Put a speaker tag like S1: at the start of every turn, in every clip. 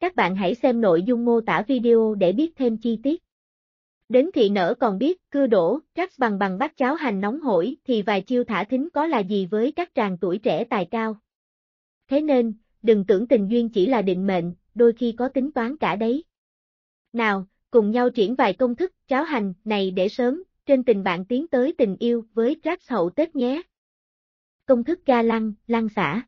S1: Các bạn hãy xem nội dung mô tả video để biết thêm chi tiết. Đến thị nở còn biết, cưa đổ, rắc bằng bằng bát cháo hành nóng hổi thì vài chiêu thả thính có là gì với các chàng tuổi trẻ tài cao. Thế nên, đừng tưởng tình duyên chỉ là định mệnh, đôi khi có tính toán cả đấy. Nào, cùng nhau triển vài công thức cháo hành này để sớm, trên tình bạn tiến tới tình yêu với các hậu Tết nhé. Công thức ga lăng, lăng xả.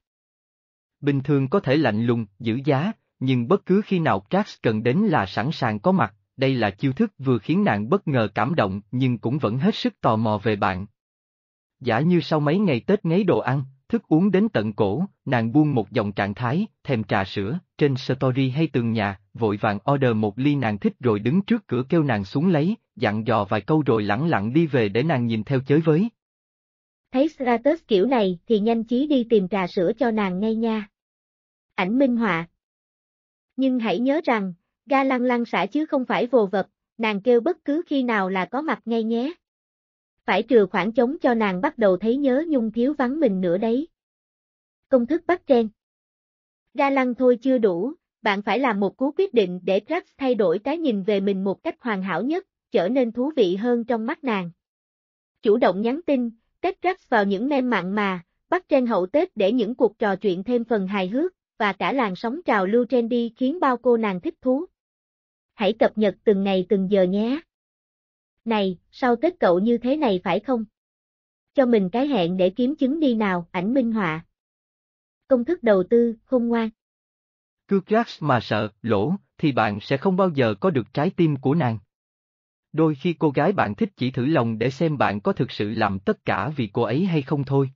S2: Bình thường có thể lạnh lùng, giữ giá, nhưng bất cứ khi nào Trax cần đến là sẵn sàng có mặt, đây là chiêu thức vừa khiến nàng bất ngờ cảm động nhưng cũng vẫn hết sức tò mò về bạn. Giả như sau mấy ngày Tết ngấy đồ ăn, thức uống đến tận cổ, nàng buông một dòng trạng thái, thèm trà sữa, trên story hay tường nhà, vội vàng order một ly nàng thích rồi đứng trước cửa kêu nàng xuống lấy, dặn dò vài câu rồi lẳng lặng đi về để nàng nhìn theo chới với.
S1: Thấy status kiểu này thì nhanh chí đi tìm trà sữa cho nàng ngay nha. Ảnh minh họa, nhưng hãy nhớ rằng, ga lăng lăng xả chứ không phải vồ vật. nàng kêu bất cứ khi nào là có mặt ngay nhé. Phải trừ khoảng trống cho nàng bắt đầu thấy nhớ nhung thiếu vắng mình nữa đấy. Công thức bắt trên Ga lăng thôi chưa đủ, bạn phải làm một cú quyết định để Crax thay đổi cái nhìn về mình một cách hoàn hảo nhất, trở nên thú vị hơn trong mắt nàng. Chủ động nhắn tin, kết Crax vào những mem mặn mà, bắt trên hậu Tết để những cuộc trò chuyện thêm phần hài hước, và cả làn sóng trào lưu trendy khiến bao cô nàng thích thú. Hãy cập nhật từng ngày từng giờ nhé. Này, sao Tết cậu như thế này phải không? Cho mình cái hẹn để kiếm chứng đi nào, ảnh minh họa. Công thức đầu tư, khôn ngoan.
S2: Cứ crash mà sợ, lỗ, thì bạn sẽ không bao giờ có được trái tim của nàng. Đôi khi cô gái bạn thích chỉ thử lòng để xem bạn có thực sự làm tất cả vì cô ấy hay không thôi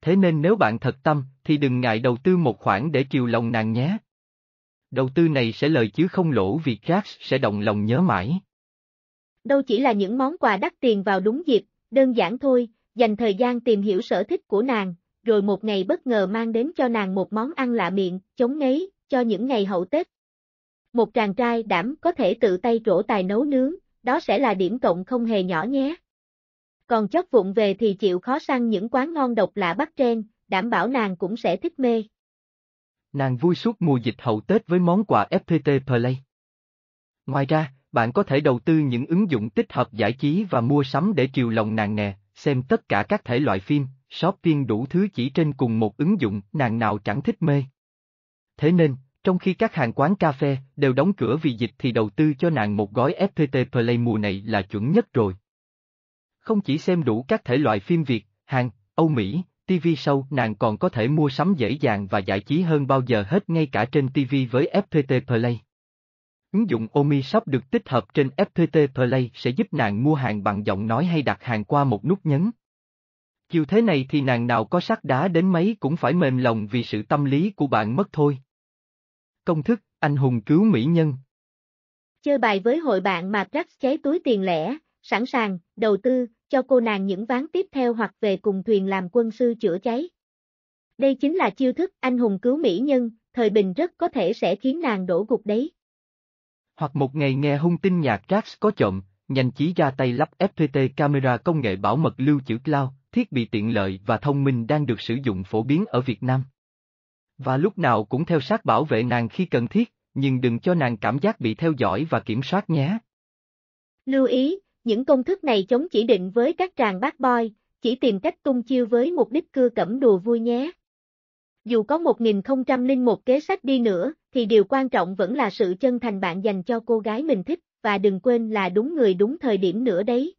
S2: thế nên nếu bạn thật tâm, thì đừng ngại đầu tư một khoản để chiều lòng nàng nhé. Đầu tư này sẽ lời chứ không lỗ vì Jax sẽ động lòng nhớ mãi. Đâu chỉ là
S1: những món quà đắt tiền vào đúng dịp, đơn giản thôi, dành thời gian tìm hiểu sở thích của nàng, rồi một ngày bất ngờ mang đến cho nàng một món ăn lạ miệng, chống ngấy, cho những ngày hậu Tết. Một chàng trai đảm có thể tự tay trổ tài nấu nướng, đó sẽ là điểm cộng không hề nhỏ nhé còn chót vụng về thì chịu khó sang những quán ngon độc lạ bắt trên, đảm bảo nàng cũng sẽ thích mê.
S2: Nàng vui suốt mùa dịch hậu Tết với món quà FPT Play. Ngoài ra, bạn có thể đầu tư những ứng dụng tích hợp giải trí và mua sắm để chiều lòng nàng nè, xem tất cả các thể loại phim, shopping đủ thứ chỉ trên cùng một ứng dụng, nàng nào chẳng thích mê. Thế nên, trong khi các hàng quán cà phê đều đóng cửa vì dịch thì đầu tư cho nàng một gói FPT Play mùa này là chuẩn nhất rồi. Không chỉ xem đủ các thể loại phim Việt, Hàn, Âu Mỹ, TV show nàng còn có thể mua sắm dễ dàng và giải trí hơn bao giờ hết ngay cả trên TV với FPT Play. Ứng dụng Omi Shop được tích hợp trên FPT Play sẽ giúp nàng mua hàng bằng giọng nói hay đặt hàng qua một nút nhấn. Chiều thế này thì nàng nào có sắt đá đến mấy cũng phải mềm lòng vì sự tâm lý của bạn mất thôi. Công thức, anh hùng cứu mỹ nhân.
S1: Chơi bài với hội bạn mà Jack cháy túi tiền lẻ, sẵn sàng, đầu tư, cho cô nàng những ván tiếp theo hoặc về cùng thuyền làm quân sư chữa cháy. Đây chính là chiêu thức anh hùng cứu mỹ nhân, thời bình rất có thể sẽ khiến nàng đổ gục đấy.
S2: Hoặc một ngày nghe hung tin nhạc Jax có trộm, nhanh chí ra tay lắp FPT camera công nghệ bảo mật lưu chữ cloud, thiết bị tiện lợi và thông minh đang được sử dụng phổ biến ở Việt Nam. Và lúc nào cũng theo sát bảo vệ nàng khi cần thiết, nhưng đừng cho nàng cảm giác bị theo dõi và kiểm soát nhé. Lưu ý,
S1: những công thức này chống chỉ định với các tràng bát boy, chỉ tìm cách tung chiêu với mục đích cưa cẩm đùa vui nhé. Dù có 1001 kế sách đi nữa, thì điều quan trọng vẫn là sự chân thành bạn dành cho cô gái mình thích, và đừng quên là đúng người đúng thời điểm nữa đấy.